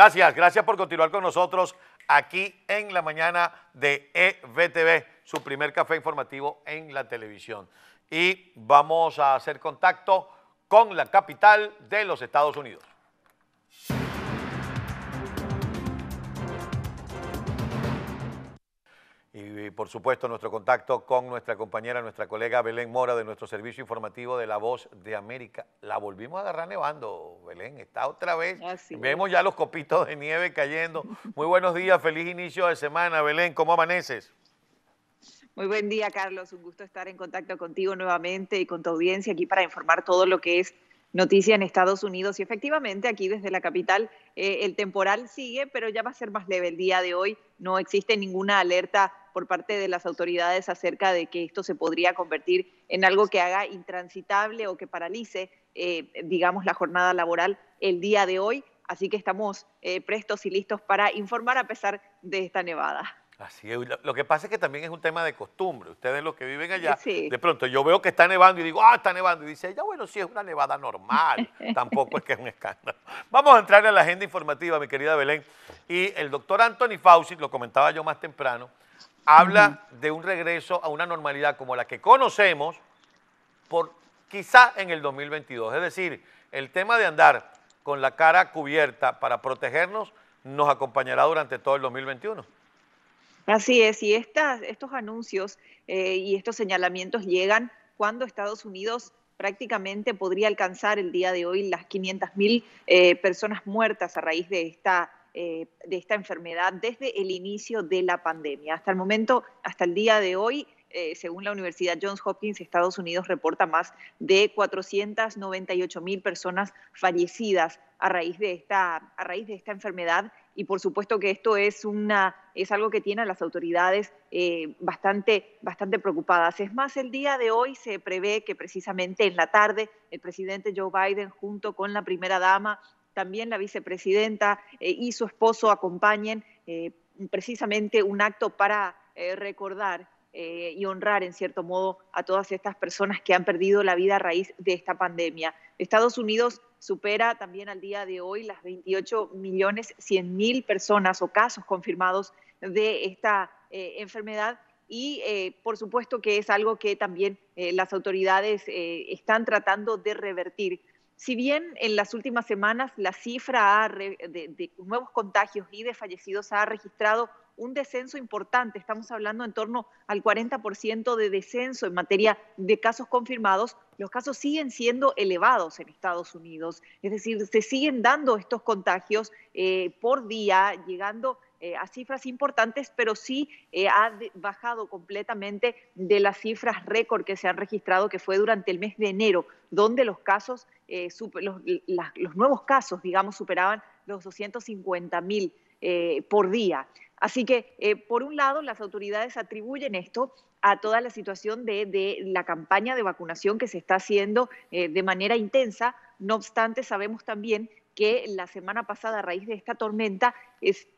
Gracias, gracias por continuar con nosotros aquí en la mañana de EVTV, su primer café informativo en la televisión. Y vamos a hacer contacto con la capital de los Estados Unidos. y por supuesto nuestro contacto con nuestra compañera, nuestra colega Belén Mora de nuestro servicio informativo de La Voz de América. La volvimos a agarrar nevando, Belén, está otra vez. Vemos ya los copitos de nieve cayendo. Muy buenos días, feliz inicio de semana, Belén, ¿cómo amaneces? Muy buen día, Carlos. Un gusto estar en contacto contigo nuevamente y con tu audiencia aquí para informar todo lo que es noticia en Estados Unidos. Y efectivamente, aquí desde la capital eh, el temporal sigue, pero ya va a ser más leve el día de hoy. No existe ninguna alerta por parte de las autoridades acerca de que esto se podría convertir en algo que haga intransitable o que paralice, eh, digamos, la jornada laboral el día de hoy. Así que estamos eh, prestos y listos para informar a pesar de esta nevada. Así es. Lo que pasa es que también es un tema de costumbre. Ustedes los que viven allá, de pronto yo veo que está nevando y digo, ah, está nevando. Y dice, ya bueno, sí es una nevada normal. Tampoco es que es un escándalo. Vamos a entrar en la agenda informativa, mi querida Belén. Y el doctor Anthony Fauci, lo comentaba yo más temprano, habla de un regreso a una normalidad como la que conocemos por quizá en el 2022. Es decir, el tema de andar con la cara cubierta para protegernos nos acompañará durante todo el 2021. Así es, y estos anuncios eh, y estos señalamientos llegan cuando Estados Unidos prácticamente podría alcanzar el día de hoy las 500.000 mil eh, personas muertas a raíz de esta eh, de esta enfermedad desde el inicio de la pandemia. Hasta el momento, hasta el día de hoy, eh, según la Universidad Johns Hopkins, Estados Unidos reporta más de 498 mil personas fallecidas a raíz de esta, a raíz de esta enfermedad. Y por supuesto que esto es, una, es algo que tiene las autoridades eh, bastante, bastante preocupadas. Es más, el día de hoy se prevé que precisamente en la tarde el presidente Joe Biden junto con la primera dama también la vicepresidenta eh, y su esposo acompañen eh, precisamente un acto para eh, recordar y honrar en cierto modo a todas estas personas que han perdido la vida a raíz de esta pandemia. Estados Unidos supera también al día de hoy las 28 millones mil personas o casos confirmados de esta enfermedad y por supuesto que es algo que también las autoridades están tratando de revertir si bien en las últimas semanas la cifra de, nuevos contagios y de fallecidos ha registrado un descenso importante, estamos hablando en torno al 40% de descenso en materia de casos confirmados, los casos siguen siendo elevados en Estados Unidos, es decir, se siguen dando estos contagios eh, por día, llegando eh, a cifras importantes, pero sí eh, ha bajado completamente de las cifras récord que se han registrado, que fue durante el mes de enero, donde los casos, eh, los, nuevos casos, digamos, superaban los 250 mil por día. Así que, por un lado, las autoridades atribuyen esto a toda la situación de, de la campaña de vacunación que se está haciendo de manera intensa. No obstante, sabemos también que la semana pasada, a raíz de esta tormenta,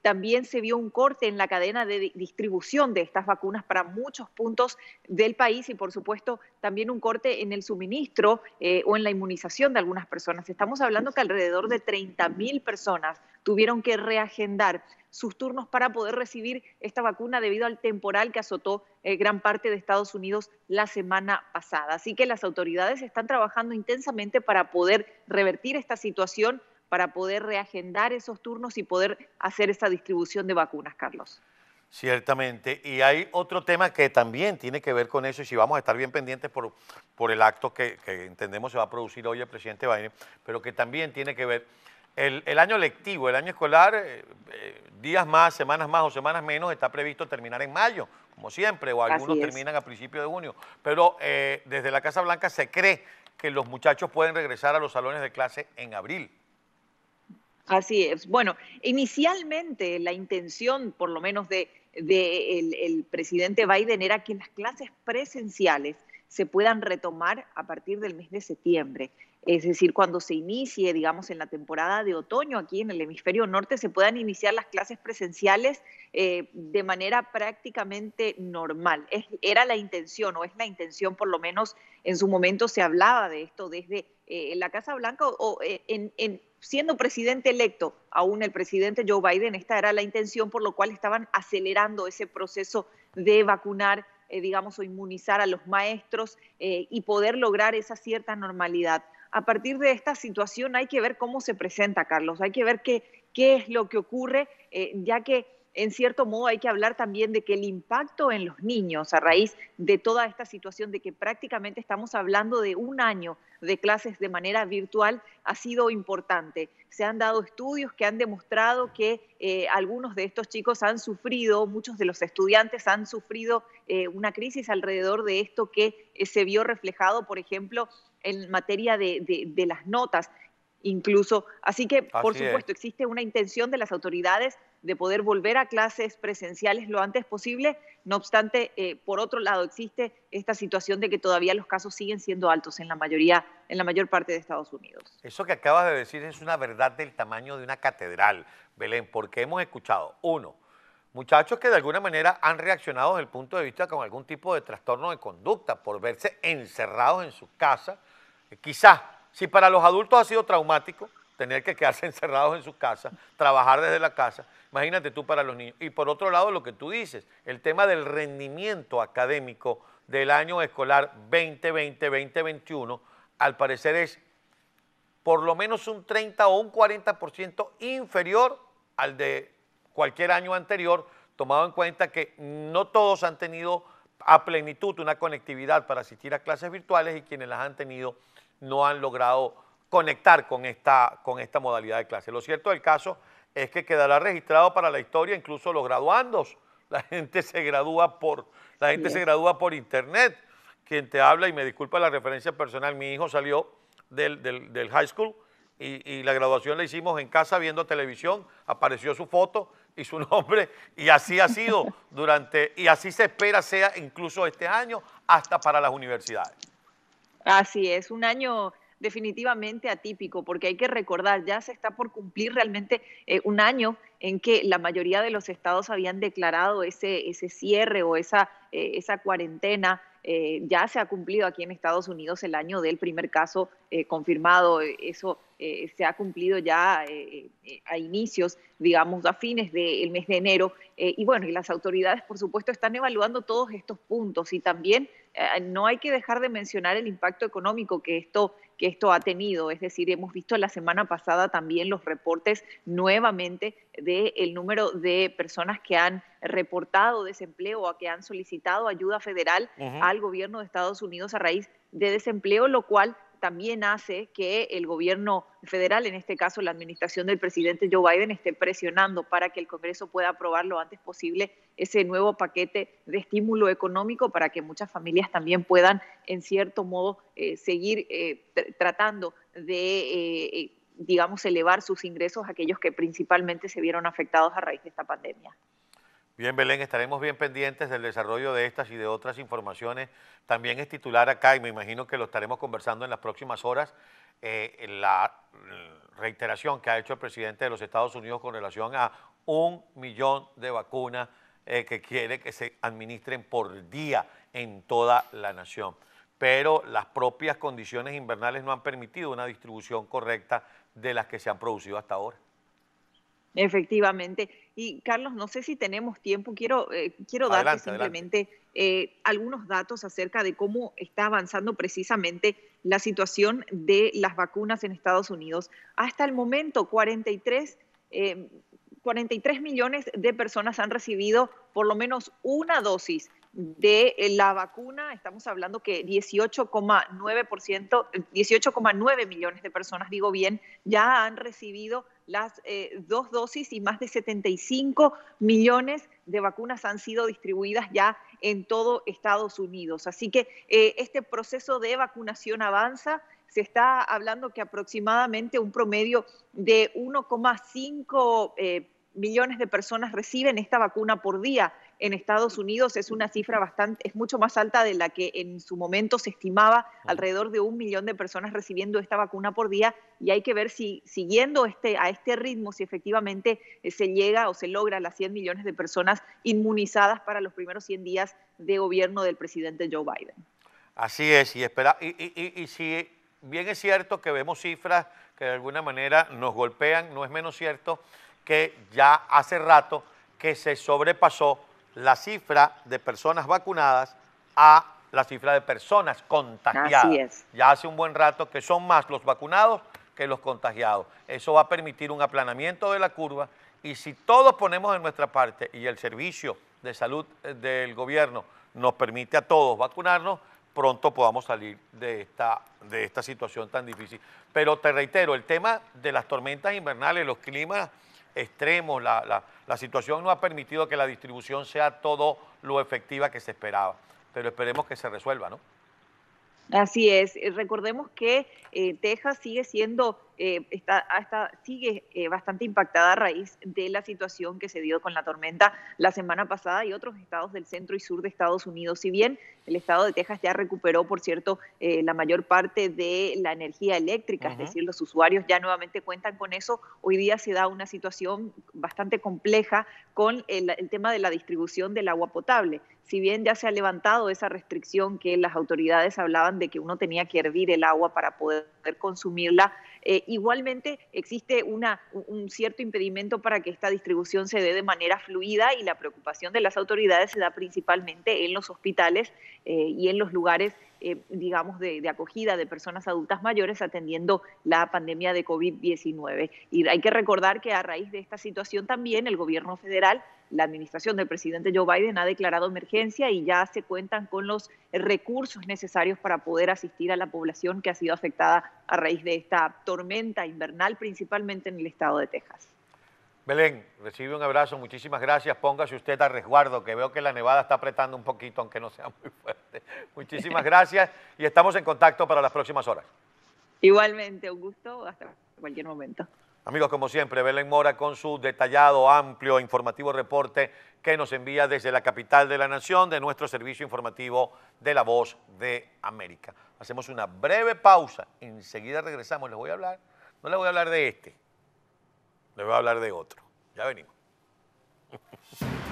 también se vio un corte en la cadena de distribución de estas vacunas para muchos puntos del país y, por supuesto, también un corte en el suministro eh, o en la inmunización de algunas personas. Estamos hablando que alrededor de 30.000 personas tuvieron que reagendar sus turnos para poder recibir esta vacuna debido al temporal que azotó eh, gran parte de Estados Unidos la semana pasada. Así que las autoridades están trabajando intensamente para poder revertir esta situación, para poder reagendar esos turnos y poder hacer esta distribución de vacunas, Carlos. Ciertamente. Y hay otro tema que también tiene que ver con eso, y si vamos a estar bien pendientes por, por el acto que, que entendemos se va a producir hoy el presidente Biden, pero que también tiene que ver el, año lectivo, el año escolar, eh, eh, días más, semanas más o semanas menos, está previsto terminar en mayo, como siempre, o algunos terminan a principios de junio. Pero eh, desde la Casa Blanca se cree que los muchachos pueden regresar a los salones de clase en abril. Así es. Bueno, inicialmente la intención, por lo menos de, presidente Biden, era que las clases presenciales se puedan retomar a partir del mes de septiembre es decir, cuando se inicie, digamos, en la temporada de otoño aquí en el hemisferio norte, se puedan iniciar las clases presenciales eh, de manera prácticamente normal. era la intención, o es la intención, por lo menos en su momento se hablaba de esto desde eh, la Casa Blanca o, eh, en, siendo presidente electo, aún el presidente Joe Biden, esta era la intención, por lo cual estaban acelerando ese proceso de vacunar digamos, o inmunizar a los maestros y poder lograr esa cierta normalidad a partir de esta situación hay que ver cómo se presenta, Carlos, hay que ver qué, es lo que ocurre, eh, ya que en cierto modo hay que hablar también de que el impacto en los niños a raíz de toda esta situación de que prácticamente estamos hablando de un año de clases de manera virtual ha sido importante. Se han dado estudios que han demostrado que eh, algunos de estos chicos han sufrido, muchos de los estudiantes han sufrido eh, una crisis alrededor de esto que se vio reflejado, por ejemplo, en materia de, las notas incluso. Así que, por supuesto, existe una intención de las autoridades de poder volver a clases presenciales lo antes posible. No obstante, eh, por otro lado, existe esta situación de que todavía los casos siguen siendo altos en la mayoría, en la mayor parte de Estados Unidos. Eso que acabas de decir es una verdad del tamaño de una catedral, Belén, porque hemos escuchado, uno, Muchachos que de alguna manera han reaccionado desde el punto de vista con algún tipo de trastorno de conducta por verse encerrados en su casa. Eh, quizás, si para los adultos ha sido traumático tener que quedarse encerrados en su casa, trabajar desde la casa, imagínate tú para los niños. Y por otro lado, lo que tú dices, el tema del rendimiento académico del año escolar 2020-2021, al parecer es por lo menos un 30 o un 40% inferior al de cualquier año anterior, tomado en cuenta que no todos han tenido a plenitud una conectividad para asistir a clases virtuales y quienes las han tenido no han logrado conectar con esta, con esta modalidad de clase. Lo cierto del caso es que quedará registrado para la historia incluso los graduandos. La gente se gradúa por, la gente se gradúa por internet. Quien te habla, y me disculpa la referencia personal, mi hijo salió del, high school y, y la graduación la hicimos en casa viendo televisión, apareció su foto y su nombre, y así ha sido durante, y así se espera sea incluso este año, hasta para las universidades. Así es, un año definitivamente atípico, porque hay que recordar, ya se está por cumplir realmente eh, un año en que la mayoría de los estados habían declarado ese, ese cierre o esa, eh, esa cuarentena eh, ya se ha cumplido aquí en Estados Unidos el año del primer caso eh, confirmado, eso eh, se ha cumplido ya a inicios, digamos, a fines del mes de enero. y bueno, y las autoridades, por supuesto, están evaluando todos estos puntos y también no hay que dejar de mencionar el impacto económico que esto que esto ha tenido. Es decir, hemos visto la semana pasada también los reportes nuevamente del número de personas que han reportado desempleo o que han solicitado ayuda federal al gobierno de Estados Unidos a raíz de desempleo, lo cual también hace que el gobierno federal, en este caso la administración del presidente Joe Biden, esté presionando para que el Congreso pueda aprobar lo antes posible ese nuevo paquete de estímulo económico para que muchas familias también puedan, en cierto modo, eh, seguir eh, tratando de, eh, digamos, elevar sus ingresos, a aquellos que principalmente se vieron afectados a raíz de esta pandemia. Bien, Belén, estaremos bien pendientes del desarrollo de estas y de otras informaciones. También es titular acá y me imagino que lo estaremos conversando en las próximas horas. Eh, la reiteración que ha hecho el presidente de los Estados Unidos con relación a un millón de vacunas eh, que quiere que se administren por día en toda la nación. Pero las propias condiciones invernales no han permitido una distribución correcta de las que se han producido hasta ahora. Efectivamente. Y Carlos, no sé si tenemos tiempo, quiero, eh, quiero simplemente eh, algunos datos acerca de cómo está avanzando precisamente la situación de las vacunas en Estados Unidos. Hasta el momento, 43, 43 em, millones de personas han recibido por lo menos una dosis de eh, la vacuna, estamos hablando que 18,9%, 18,9 millones de personas, digo bien, ya han recibido las eh, dos dosis y más de 75 millones de vacunas han sido distribuidas ya en todo Estados Unidos. Así que eh, este proceso de vacunación avanza. Se está hablando que aproximadamente un promedio de 1,5 eh, millones de personas reciben esta vacuna por día en Estados Unidos es una cifra bastante, es mucho más alta de la que en su momento se estimaba alrededor de un millón de personas recibiendo esta vacuna por día y hay que ver si siguiendo este, a este ritmo, si efectivamente eh, se llega o se logra las 100 millones de personas inmunizadas para los primeros 100 días de gobierno del presidente Joe Biden. Así es, y, espera, y si bien es cierto que vemos cifras que de alguna manera nos golpean, no es menos cierto que ya hace rato que se sobrepasó la cifra de personas vacunadas a la cifra de personas contagiadas. Así es. Ya hace un buen rato que son más los vacunados que los contagiados. Eso va a permitir un aplanamiento de la curva y si todos ponemos en nuestra parte y el servicio de salud eh, del gobierno nos permite a todos vacunarnos, pronto podamos salir de esta, de esta situación tan difícil. Pero te reitero, el tema de las tormentas invernales, los climas extremos, la, la, situación no ha permitido que la distribución sea todo lo efectiva que se esperaba. Pero esperemos que se resuelva, ¿no? Así es. Eh, recordemos que eh, Texas sigue siendo, eh, está, sigue bastante impactada a raíz de la situación que se dio con la tormenta la semana pasada y otros estados del centro y sur de Estados Unidos. Si bien el estado de Texas ya recuperó, por cierto, la mayor parte de la energía eléctrica, es decir, los usuarios ya nuevamente cuentan con eso, hoy día se da una situación bastante compleja con el tema de la distribución del agua potable si bien ya se ha levantado esa restricción que las autoridades hablaban de que uno tenía que hervir el agua para poder consumirla, eh, igualmente existe una, un cierto impedimento para que esta distribución se dé de manera fluida y la preocupación de las autoridades se da principalmente en los hospitales eh, y en los lugares, eh, digamos, de, de, acogida de personas adultas mayores atendiendo la pandemia de COVID-19. Y hay que recordar que a raíz de esta situación también el gobierno federal la administración del presidente Joe Biden ha declarado emergencia y ya se cuentan con los recursos necesarios para poder asistir a la población que ha sido afectada a raíz de esta tormenta invernal, principalmente en el estado de Texas. Belén, recibe un abrazo, muchísimas gracias. Póngase usted a resguardo, que veo que la nevada está apretando un poquito, aunque no sea muy fuerte. Muchísimas gracias y estamos en contacto para las próximas horas. Igualmente, un gusto, hasta cualquier momento. Amigos, como siempre, Belén Mora con su detallado, amplio, informativo reporte que nos envía desde la capital de la nación de nuestro servicio informativo de La Voz de América. Hacemos una breve pausa, enseguida regresamos, les voy a hablar, no les voy a hablar de este, les voy a hablar de otro. Ya venimos.